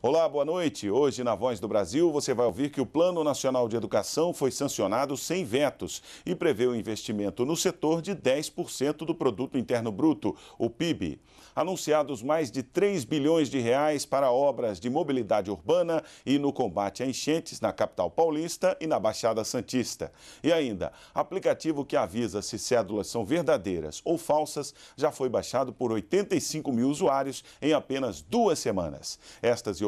Olá, boa noite. Hoje, na Voz do Brasil, você vai ouvir que o Plano Nacional de Educação foi sancionado sem vetos e prevê o um investimento no setor de 10% do Produto Interno Bruto, o PIB. Anunciados mais de 3 bilhões de reais para obras de mobilidade urbana e no combate a enchentes na capital paulista e na Baixada Santista. E ainda, aplicativo que avisa se cédulas são verdadeiras ou falsas já foi baixado por 85 mil usuários em apenas duas semanas. Estas e